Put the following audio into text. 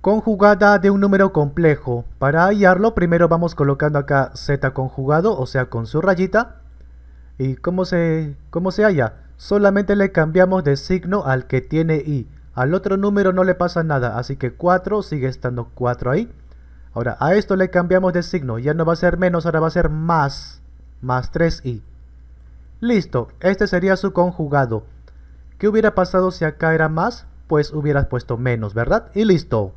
conjugada de un número complejo. Para hallarlo, primero vamos colocando acá z conjugado, o sea, con su rayita. ¿Y cómo se, cómo se halla? Solamente le cambiamos de signo al que tiene i. Al otro número no le pasa nada, así que 4 sigue estando 4 ahí. Ahora, a esto le cambiamos de signo. Ya no va a ser menos, ahora va a ser más. Más 3i. Listo, este sería su conjugado. ¿Qué hubiera pasado si acá era más? Pues hubieras puesto menos, ¿verdad? Y listo.